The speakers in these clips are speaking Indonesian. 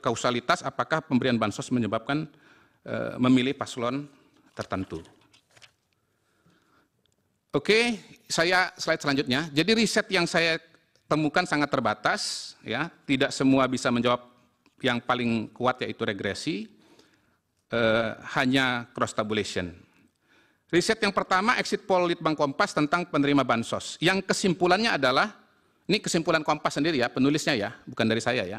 kausalitas apakah pemberian bansos menyebabkan eh, memilih paslon tertentu. Oke, saya slide selanjutnya. Jadi riset yang saya temukan sangat terbatas, ya tidak semua bisa menjawab yang paling kuat yaitu regresi, eh, hanya cross tabulation. Riset yang pertama exit poll Litbang Kompas tentang penerima bansos. Yang kesimpulannya adalah ini kesimpulan Kompas sendiri ya, penulisnya ya, bukan dari saya ya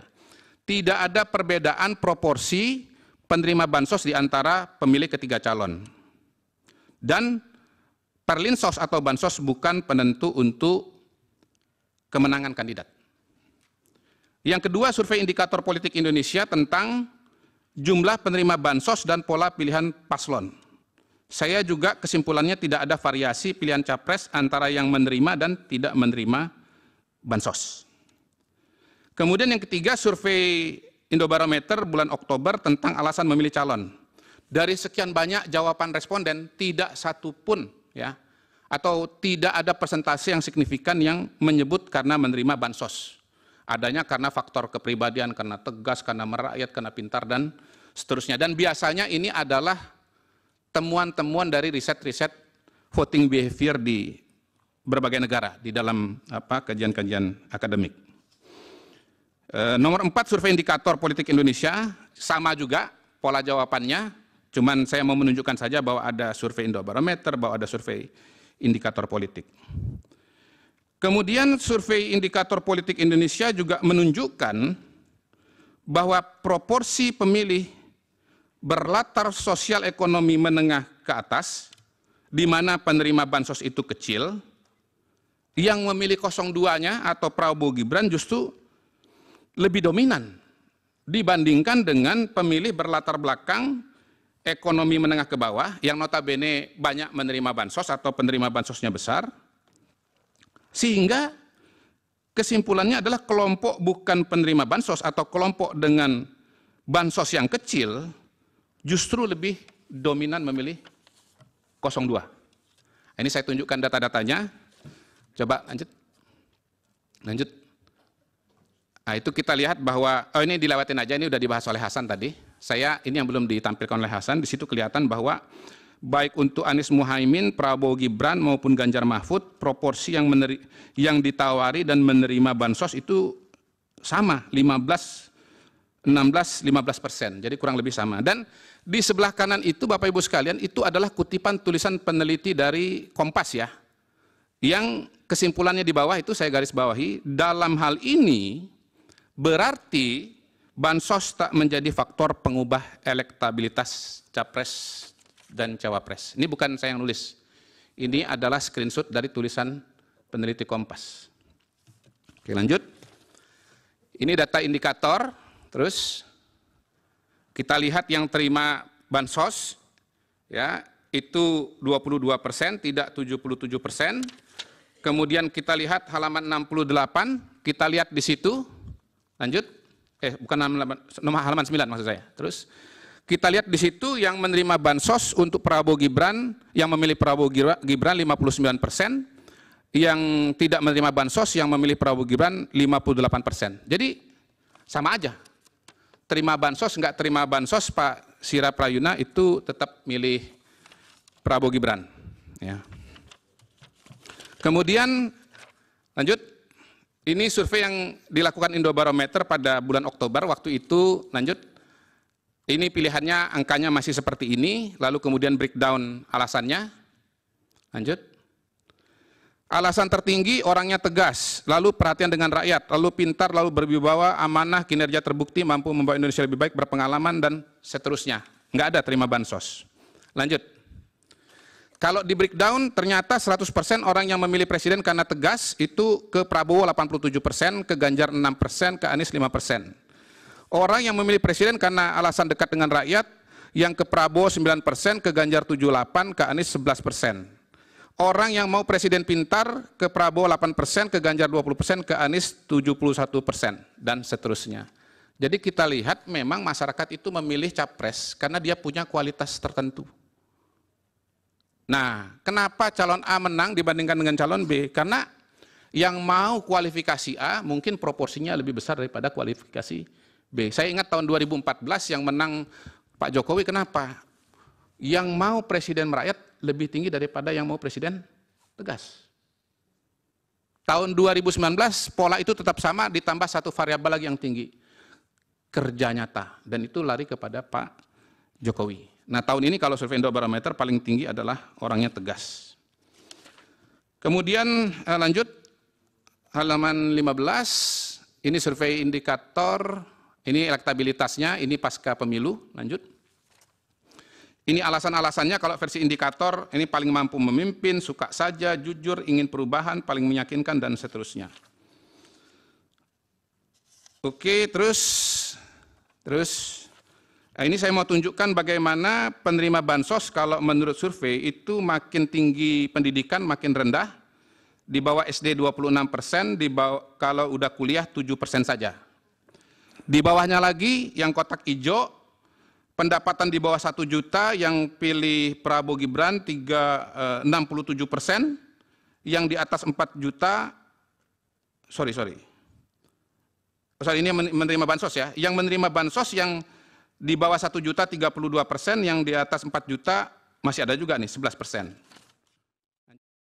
tidak ada perbedaan proporsi penerima bansos di antara pemilih ketiga calon. Dan perlinsos atau bansos bukan penentu untuk kemenangan kandidat. Yang kedua, survei indikator politik Indonesia tentang jumlah penerima bansos dan pola pilihan paslon. Saya juga kesimpulannya tidak ada variasi pilihan capres antara yang menerima dan tidak menerima bansos. Kemudian yang ketiga, survei Indobarometer bulan Oktober tentang alasan memilih calon. Dari sekian banyak jawaban responden, tidak satu pun ya atau tidak ada persentase yang signifikan yang menyebut karena menerima bansos. Adanya karena faktor kepribadian, karena tegas, karena merakyat, karena pintar, dan seterusnya. Dan biasanya ini adalah temuan-temuan dari riset-riset voting behavior di berbagai negara di dalam apa kajian-kajian akademik. Eh, nomor empat survei indikator politik Indonesia sama juga pola jawabannya, cuman saya mau menunjukkan saja bahwa ada survei Indobarometer, bahwa ada survei indikator politik. Kemudian survei indikator politik Indonesia juga menunjukkan bahwa proporsi pemilih berlatar sosial ekonomi menengah ke atas, di mana penerima bansos itu kecil, yang memilih 02-nya atau Prabowo Gibran justru lebih dominan dibandingkan dengan pemilih berlatar belakang ekonomi menengah ke bawah yang notabene banyak menerima bansos atau penerima bansosnya besar. Sehingga kesimpulannya adalah kelompok bukan penerima bansos atau kelompok dengan bansos yang kecil justru lebih dominan memilih 02. Ini saya tunjukkan data-datanya. Coba lanjut. Lanjut. Nah, itu kita lihat bahwa oh ini dilewatin aja ini udah dibahas oleh Hasan tadi. Saya ini yang belum ditampilkan oleh Hasan di situ kelihatan bahwa baik untuk Anies Muhaimin, Prabowo Gibran maupun Ganjar Mahfud proporsi yang meneri, yang ditawari dan menerima bansos itu sama 15 16 15 persen jadi kurang lebih sama dan di sebelah kanan itu Bapak Ibu sekalian itu adalah kutipan tulisan peneliti dari Kompas ya yang kesimpulannya di bawah itu saya garis bawahi dalam hal ini berarti bansos tak menjadi faktor pengubah elektabilitas capres dan cawapres. Ini bukan saya yang nulis. Ini adalah screenshot dari tulisan peneliti Kompas. Oke, lanjut. Ini data indikator, terus kita lihat yang terima bansos ya, itu 22 persen, tidak 77 persen. Kemudian kita lihat halaman 68, kita lihat di situ Lanjut. Eh, bukan nomor halaman 9 maksud saya. Terus kita lihat di situ yang menerima bansos untuk Prabowo Gibran, yang memilih Prabowo Gibran 59 persen, yang tidak menerima bansos yang memilih Prabowo Gibran 58 persen. Jadi sama aja. Terima bansos, nggak terima bansos, Pak Sira Prayuna itu tetap milih Prabowo Gibran. Ya. Kemudian lanjut ini survei yang dilakukan Indobarometer pada bulan Oktober waktu itu lanjut. Ini pilihannya angkanya masih seperti ini, lalu kemudian breakdown alasannya. Lanjut. Alasan tertinggi orangnya tegas, lalu perhatian dengan rakyat, lalu pintar, lalu berwibawa, amanah, kinerja terbukti, mampu membawa Indonesia lebih baik, berpengalaman dan seterusnya. Enggak ada terima bansos. Lanjut. Kalau di breakdown ternyata 100% orang yang memilih presiden karena tegas itu ke Prabowo 87%, ke Ganjar 6%, ke Anies 5%. Orang yang memilih presiden karena alasan dekat dengan rakyat yang ke Prabowo 9%, ke Ganjar 78, ke Anies 11%. Orang yang mau presiden pintar ke Prabowo 8%, ke Ganjar 20%, ke Anies 71% dan seterusnya. Jadi kita lihat memang masyarakat itu memilih capres karena dia punya kualitas tertentu. Nah, kenapa calon A menang dibandingkan dengan calon B? Karena yang mau kualifikasi A mungkin proporsinya lebih besar daripada kualifikasi B. Saya ingat tahun 2014 yang menang Pak Jokowi kenapa? Yang mau presiden merakyat lebih tinggi daripada yang mau presiden tegas. Tahun 2019 pola itu tetap sama ditambah satu variabel lagi yang tinggi. Kerja nyata dan itu lari kepada Pak Jokowi. Nah tahun ini kalau survei Indobarometer paling tinggi adalah orangnya tegas. Kemudian eh, lanjut halaman 15, ini survei indikator, ini elektabilitasnya, ini pasca pemilu, lanjut. Ini alasan-alasannya kalau versi indikator, ini paling mampu memimpin, suka saja, jujur, ingin perubahan, paling meyakinkan, dan seterusnya. Oke, terus, terus, Nah, ini saya mau tunjukkan bagaimana penerima bansos kalau menurut survei itu makin tinggi pendidikan makin rendah, di bawah SD 26 persen, di bawah, kalau udah kuliah 7 persen saja. Di bawahnya lagi yang kotak hijau, pendapatan di bawah satu juta yang pilih Prabowo Gibran 3, eh, 67 persen, yang di atas 4 juta, sorry, sorry. Sorry, ini menerima bansos ya. Yang menerima bansos yang di bawah satu juta tiga puluh dua persen yang di atas empat juta masih ada juga nih sebelas persen